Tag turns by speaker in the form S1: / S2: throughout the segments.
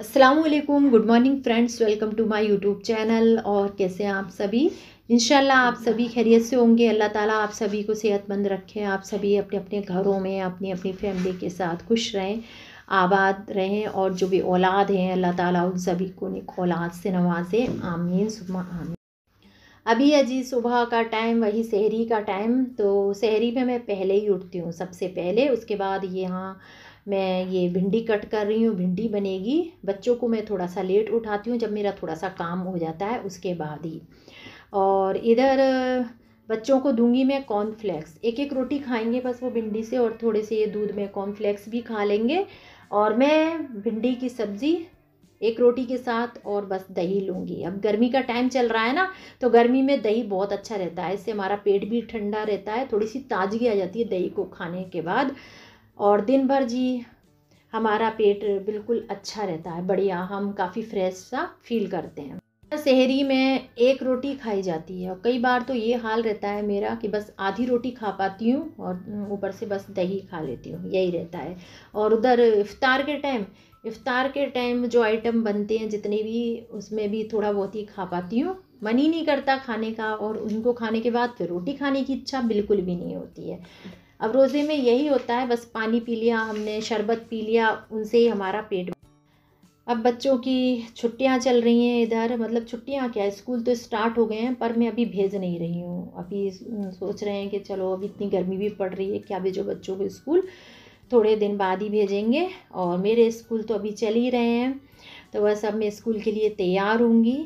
S1: Aslam good morning friends welcome to my YouTube channel और कैसे हैं आप सभी इन आप सभी खैरियत से होंगे अल्लाह ताला आप सभी को सेहतमंद रखे आप सभी अपने अपने घरों में अपनी अपनी फैमिली के साथ खुश रहें आबाद रहें और जो भी औलाद हैं अल्लाह ताला उन सभी को निक औलाद से नवाजे आमीन सुबह आमीन अभी अजी सुबह का टाइम वही शहरी का टाइम तो शहरी में मैं पहले ही उठती हूँ सबसे पहले उसके बाद यहाँ मैं ये भिंडी कट कर रही हूँ भिंडी बनेगी बच्चों को मैं थोड़ा सा लेट उठाती हूँ जब मेरा थोड़ा सा काम हो जाता है उसके बाद ही और इधर बच्चों को दूंगी मैं कॉर्नफ्लेक्स एक एक रोटी खाएंगे बस वो भिंडी से और थोड़े से ये दूध में कॉर्नफ्लेक्स भी खा लेंगे और मैं भिंडी की सब्ज़ी एक रोटी के साथ और बस दही लूँगी अब गर्मी का टाइम चल रहा है ना तो गर्मी में दही बहुत अच्छा रहता है इससे हमारा पेट भी ठंडा रहता है थोड़ी सी ताजगी आ जाती है दही को खाने के बाद और दिन भर जी हमारा पेट बिल्कुल अच्छा रहता है बढ़िया हम काफ़ी फ्रेश सा फील करते हैं शहरी में एक रोटी खाई जाती है और कई बार तो ये हाल रहता है मेरा कि बस आधी रोटी खा पाती हूँ और ऊपर से बस दही खा लेती हूँ यही रहता है और उधर इफ़ार के टाइम इफ़ार के टाइम जो आइटम बनते हैं जितने भी उसमें भी थोड़ा बहुत ही खा पाती हूँ मन ही नहीं करता खाने का और उनको खाने के बाद फिर रोटी खाने की इच्छा बिल्कुल भी नहीं होती है अब रोज़े में यही होता है बस पानी पी लिया हमने शरबत पी लिया उनसे ही हमारा पेट अब बच्चों की छुट्टियां चल रही हैं इधर मतलब छुट्टियां क्या स्कूल तो स्टार्ट हो गए हैं पर मैं अभी भेज नहीं रही हूँ अभी सोच रहे हैं कि चलो अभी इतनी गर्मी भी पड़ रही है क्या भेजो बच्चों को स्कूल थोड़े दिन बाद ही भेजेंगे और मेरे स्कूल तो अभी चल ही रहे हैं तो बस अब मैं स्कूल के लिए तैयार होंगी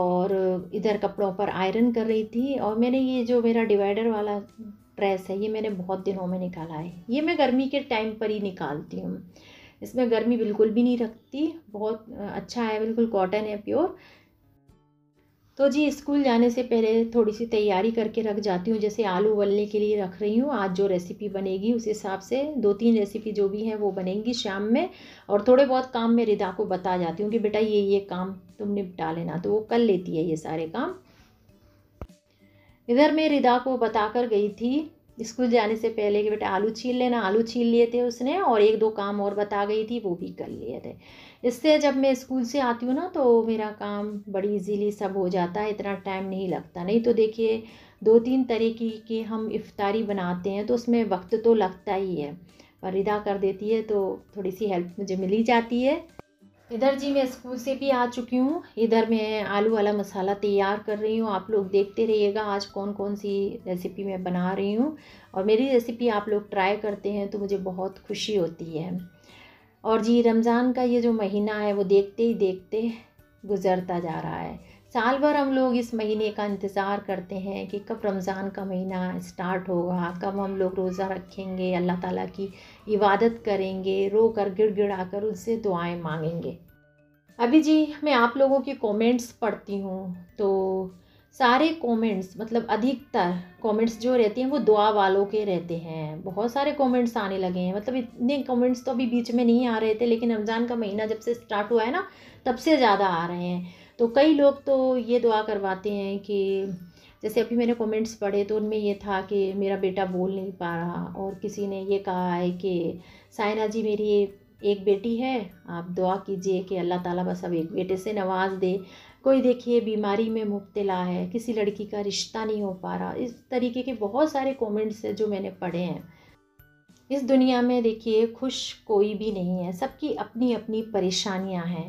S1: और इधर कपड़ों पर आयरन कर रही थी और मैंने ये जो मेरा डिवाइडर वाला प्रेस है ये मैंने बहुत दिनों में निकाला है ये मैं गर्मी के टाइम पर ही निकालती हूँ इसमें गर्मी बिल्कुल भी नहीं रखती बहुत अच्छा है बिल्कुल कॉटन है प्योर तो जी स्कूल जाने से पहले थोड़ी सी तैयारी करके रख जाती हूँ जैसे आलू उबलने के लिए रख रही हूँ आज जो रेसिपी बनेगी उस हिसाब से दो तीन रेसिपी जो भी है वो बनेंगी शाम में और थोड़े बहुत काम मैं रिदा को बता जाती हूँ कि बेटा ये ये काम तुम निपटा लेना तो वो कर लेती है ये सारे काम इधर मैं रिदा को बता कर गई थी स्कूल जाने से पहले कि बेटा आलू छील लेना आलू छील लिए थे उसने और एक दो काम और बता गई थी वो भी कर लिए थे इससे जब मैं स्कूल से आती हूँ ना तो मेरा काम बड़ी इजीली सब हो जाता है इतना टाइम नहीं लगता नहीं तो देखिए दो तीन तरीके की हम इफ्तारी बनाते हैं तो उसमें वक्त तो लगता ही है पर रिदा कर देती है तो थोड़ी सी हेल्प मुझे मिल ही जाती है इधर जी मैं स्कूल से भी आ चुकी हूँ इधर मैं आलू वाला मसाला तैयार कर रही हूँ आप लोग देखते रहिएगा आज कौन कौन सी रेसिपी मैं बना रही हूँ और मेरी रेसिपी आप लोग ट्राई करते हैं तो मुझे बहुत खुशी होती है और जी रमज़ान का ये जो महीना है वो देखते ही देखते गुज़रता जा रहा है साल भर हम लोग इस महीने का इंतज़ार करते हैं कि कब रमज़ान का महीना स्टार्ट होगा कब हम लोग रोज़ा रखेंगे अल्लाह ताला की इबादत करेंगे रो कर गिड़ गिड़ा कर उससे दुआएं मांगेंगे अभी जी मैं आप लोगों के कमेंट्स पढ़ती हूँ तो सारे कमेंट्स मतलब अधिकतर कमेंट्स जो रहते हैं वो दुआ वालों के रहते हैं बहुत सारे कमेंट्स आने लगे हैं मतलब इतने कमेंट्स तो अभी बीच में नहीं आ रहे थे लेकिन रमज़ान का महीना जब से स्टार्ट हुआ है ना तब से ज़्यादा आ रहे हैं तो कई लोग तो ये दुआ करवाते हैं कि जैसे अभी मैंने कमेंट्स पढ़े तो उनमें ये था कि मेरा बेटा बोल नहीं पा रहा और किसी ने ये कहा है कि सायना जी मेरी एक बेटी है आप दुआ कीजिए कि अल्लाह ताला बस अब एक बेटे से नवाज़ दे कोई देखिए बीमारी में मुबतला है किसी लड़की का रिश्ता नहीं हो पा रहा इस तरीके के बहुत सारे कमेंट्स हैं जो मैंने पढ़े हैं इस दुनिया में देखिए खुश कोई भी नहीं है सबकी अपनी अपनी परेशानियां हैं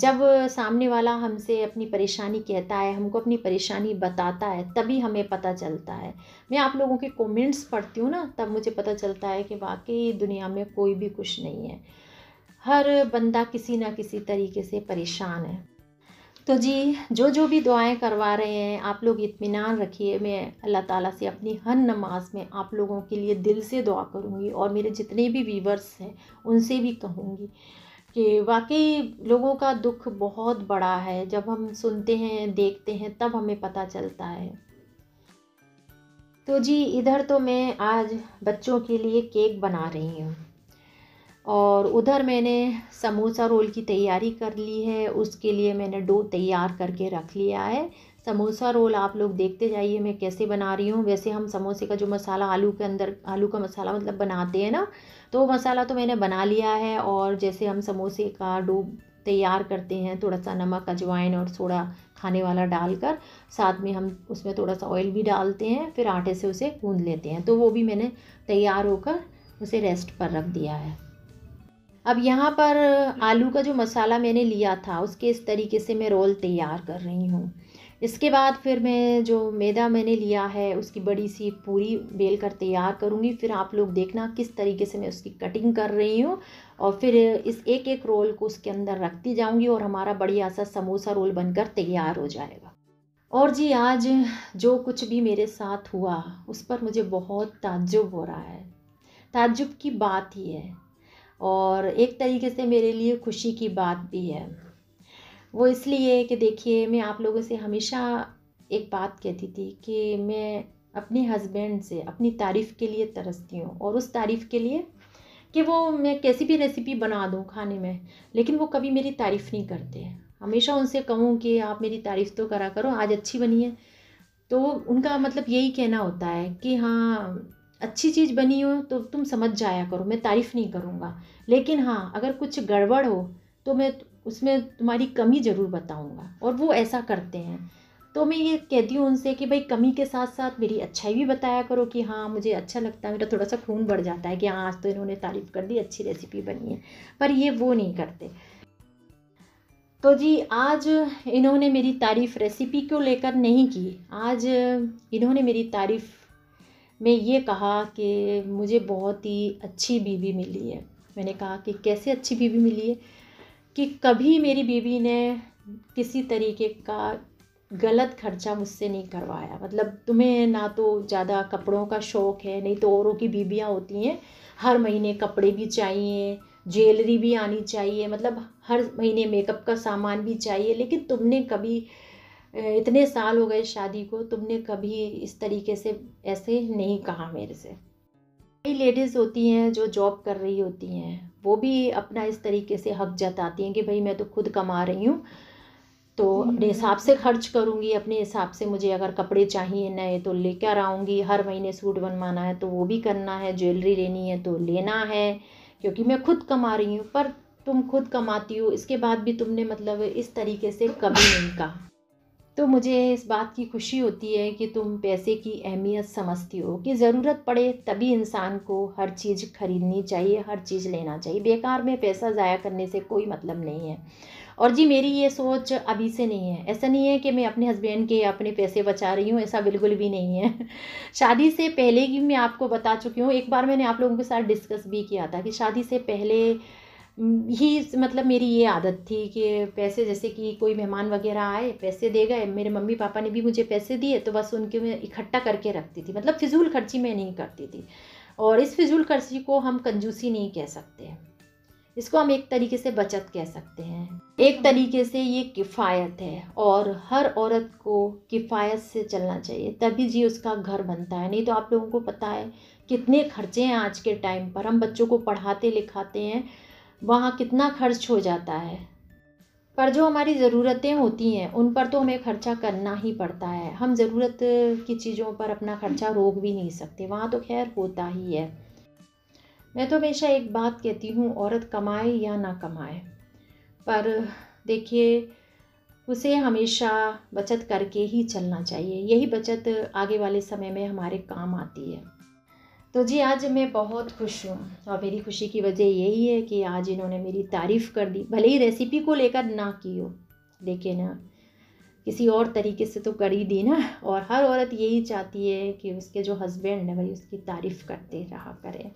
S1: जब सामने वाला हमसे अपनी परेशानी कहता है हमको अपनी परेशानी बताता है तभी हमें पता चलता है मैं आप लोगों के कमेंट्स पढ़ती हूँ ना तब मुझे पता चलता है कि वाकई दुनिया में कोई भी कुछ नहीं है हर बंदा किसी ना किसी तरीके से परेशान है तो जी जो जो भी दुआएं करवा रहे हैं आप लोग इतमान रखिए मैं अल्लाह ताला से अपनी हर नमाज में आप लोगों के लिए दिल से दुआ करूँगी और मेरे जितने भी वीवर्स हैं उनसे भी कहूँगी कि वाकई लोगों का दुख बहुत बड़ा है जब हम सुनते हैं देखते हैं तब हमें पता चलता है तो जी इधर तो मैं आज बच्चों के लिए केक बना रही हूँ और उधर मैंने समोसा रोल की तैयारी कर ली है उसके लिए मैंने डो तैयार करके रख लिया है समोसा रोल आप लोग देखते जाइए मैं कैसे बना रही हूँ वैसे हम समोसे का जो मसाला आलू के अंदर आलू का मसाला मतलब बनाते हैं ना तो वो मसाला तो मैंने बना लिया है और जैसे हम समोसे का डो तैयार करते हैं थोड़ा सा नमक अजवाइन और थोड़ा खाने वाला डालकर साथ में हम उसमें थोड़ा सा ऑयल भी डालते हैं फिर आटे से उसे गूंद लेते हैं तो वो भी मैंने तैयार होकर उसे रेस्ट पर रख दिया है अब यहाँ पर आलू का जो मसाला मैंने लिया था उसके इस तरीके से मैं रोल तैयार कर रही हूँ इसके बाद फिर मैं जो मैदा मैंने लिया है उसकी बड़ी सी पूरी बेल कर तैयार करूँगी फिर आप लोग देखना किस तरीके से मैं उसकी कटिंग कर रही हूँ और फिर इस एक एक रोल को उसके अंदर रखती जाऊँगी और हमारा बढ़िया सा समोसा रोल बनकर तैयार हो जाएगा और जी आज जो कुछ भी मेरे साथ हुआ उस पर मुझे बहुत ताज्जुब हो रहा है ताज्जुब की बात ही है और एक तरीके से मेरे लिए खुशी की बात भी है वो इसलिए कि देखिए मैं आप लोगों से हमेशा एक बात कहती थी कि मैं अपने हस्बैंड से अपनी तारीफ़ के लिए तरसती हूँ और उस तारीफ़ के लिए कि वो मैं कैसी भी रेसिपी बना दूँ खाने में लेकिन वो कभी मेरी तारीफ़ नहीं करते हैं हमेशा उनसे कहूँ कि आप मेरी तारीफ़ तो करा करो आज अच्छी बनी है तो उनका मतलब यही कहना होता है कि हाँ अच्छी चीज़ बनी हो तो तुम समझ जाया करो मैं तारीफ़ नहीं करूँगा लेकिन हाँ अगर कुछ गड़बड़ हो तो मैं उसमें तुम्हारी कमी ज़रूर बताऊँगा और वो ऐसा करते हैं तो मैं ये कहती हूँ उनसे कि भाई कमी के साथ साथ मेरी अच्छाई भी बताया करो कि हाँ मुझे अच्छा लगता है मेरा थोड़ा सा खून बढ़ जाता है कि हाँ आज तो इन्होंने तारीफ़ कर दी अच्छी रेसिपी बनी है पर ये वो नहीं करते तो जी आज इन्होंने मेरी तारीफ़ रेसिपी को लेकर नहीं की आज इन्होंने मेरी तारीफ़ में ये कहा कि मुझे बहुत ही अच्छी बीवी मिली है मैंने कहा कि कैसे अच्छी बीवी मिली है कि कभी मेरी बीवी ने किसी तरीके का गलत खर्चा मुझसे नहीं करवाया मतलब तुम्हें ना तो ज़्यादा कपड़ों का शौक़ है नहीं तो औरों की बीबियाँ होती हैं हर महीने कपड़े भी चाहिए ज्वेलरी भी आनी चाहिए मतलब हर महीने मेकअप का सामान भी चाहिए लेकिन तुमने कभी इतने साल हो गए शादी को तुमने कभी इस तरीके से ऐसे नहीं कहा मेरे से कई लेडीज़ होती हैं जो जॉब कर रही होती हैं वो भी अपना इस तरीके से हक जताती हैं कि भाई मैं तो खुद कमा रही हूँ तो अपने हम्म। हिसाब से खर्च करूँगी अपने हिसाब से मुझे अगर कपड़े चाहिए नए तो लेकर आऊँगी हर महीने सूट बनवाना है तो वो भी करना है ज्वेलरी लेनी है तो लेना है क्योंकि मैं खुद कमा रही हूँ पर तुम खुद कमाती हो इसके बाद भी तुमने मतलब इस तरीके से कभी नहीं कहा तो मुझे इस बात की खुशी होती है कि तुम पैसे की अहमियत समझती हो कि ज़रूरत पड़े तभी इंसान को हर चीज़ खरीदनी चाहिए हर चीज़ लेना चाहिए बेकार में पैसा ज़ाया करने से कोई मतलब नहीं है और जी मेरी ये सोच अभी से नहीं है ऐसा नहीं है कि मैं अपने हस्बैंड के अपने पैसे बचा रही हूँ ऐसा बिल्कुल भी नहीं है शादी से पहले की मैं आपको बता चुकी हूँ एक बार मैंने आप लोगों के साथ डिस्कस भी किया था कि शादी से पहले ही मतलब मेरी ये आदत थी कि पैसे जैसे कि कोई मेहमान वगैरह आए पैसे दे गए मेरे मम्मी पापा ने भी मुझे पैसे दिए तो बस उनके में इकट्ठा करके रखती थी मतलब फिजूल खर्ची मैं नहीं करती थी और इस फिजूल खर्ची को हम कंजूसी नहीं कह सकते इसको हम एक तरीके से बचत कह सकते हैं एक हाँ। तरीके से ये किफ़ायत है और हर औरत को किफ़ायत से चलना चाहिए तभी जी उसका घर बनता है नहीं तो आप लोगों को पता है कितने खर्चे हैं आज के टाइम पर हम बच्चों को पढ़ाते लिखाते हैं वहाँ कितना खर्च हो जाता है पर जो हमारी ज़रूरतें होती हैं उन पर तो हमें खर्चा करना ही पड़ता है हम ज़रूरत की चीज़ों पर अपना खर्चा रोक भी नहीं सकते वहाँ तो खैर होता ही है मैं तो हमेशा एक बात कहती हूँ औरत कमाए या ना कमाए पर देखिए उसे हमेशा बचत करके ही चलना चाहिए यही बचत आगे वाले समय में हमारे काम आती है तो जी आज मैं बहुत खुश हूँ और मेरी खुशी की वजह यही है कि आज इन्होंने मेरी तारीफ़ कर दी भले ही रेसिपी को लेकर ना की हो लेकिन किसी और तरीके से तो कर ही दी ना और हर औरत यही चाहती है कि उसके जो हस्बैंड है भाई उसकी तारीफ़ करते रहा करें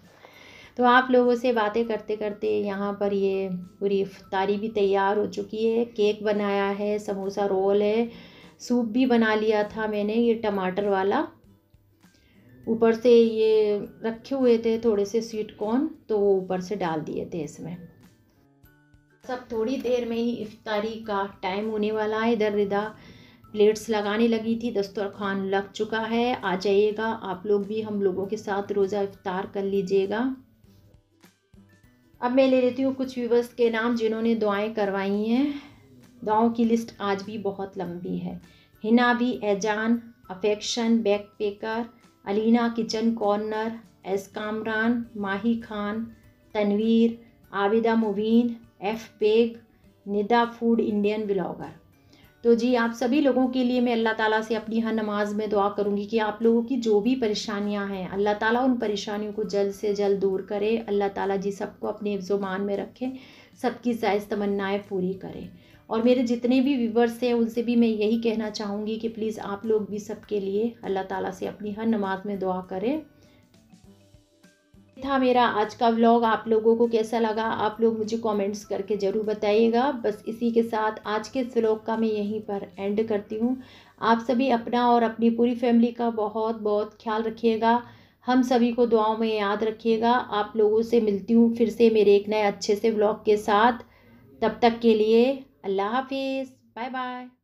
S1: तो आप लोगों से बातें करते करते यहाँ पर ये पूरी इफ्तारी भी तैयार हो चुकी है केक बनाया है समोसा रोल है सूप भी बना लिया था मैंने ये टमाटर वाला ऊपर से ये रखे हुए थे थोड़े से स्वीट कॉर्न तो वो ऊपर से डाल दिए थे इसमें सब थोड़ी देर में ही इफ्तारी का टाइम होने वाला है इधर रिदा प्लेट्स लगाने लगी थी दस्तरखान लग चुका है आ जाइएगा आप लोग भी हम लोगों के साथ रोज़ा इफ्तार कर लीजिएगा अब मैं ले लेती हूँ कुछ व्यूवर्स के नाम जिन्होंने दुआएं करवाई हैं दुआओं की लिस्ट आज भी बहुत लंबी है हिना भी एजान अफेक्शन बैक पेकर अलीना किचन कॉर्नर एस Kamran Mahi Khan Tanveer Abida Mubeen F Baig Nida food Indian blogger तो जी आप सभी लोगों के लिए मैं अल्लाह ताला से अपनी हर नमाज में दुआ करूँगी कि आप लोगों की जो भी परेशानियां हैं अल्लाह ताला उन परेशानियों को जल्द से जल्द दूर करे अल्लाह ताला जी सबको अपने मान में रखे सबकी जायज़ तमन्नाएँ पूरी करें और मेरे जितने भी व्यूवर्स हैं उनसे भी मैं यही कहना चाहूँगी कि प्लीज़ आप लोग भी सबके लिए अल्लाह ताला से अपनी हर नमाज में दुआ करें था मेरा आज का व्लॉग आप लोगों को कैसा लगा आप लोग मुझे कमेंट्स करके ज़रूर बताइएगा बस इसी के साथ आज के इस व्लॉग का मैं यहीं पर एंड करती हूँ आप सभी अपना और अपनी पूरी फैमिली का बहुत बहुत ख्याल रखिएगा हम सभी को दुआओं में याद रखिएगा आप लोगों से मिलती हूँ फिर से मेरे एक नए अच्छे से व्लॉग के साथ तब तक के लिए अल्लाह हाफिज़ बाय बाय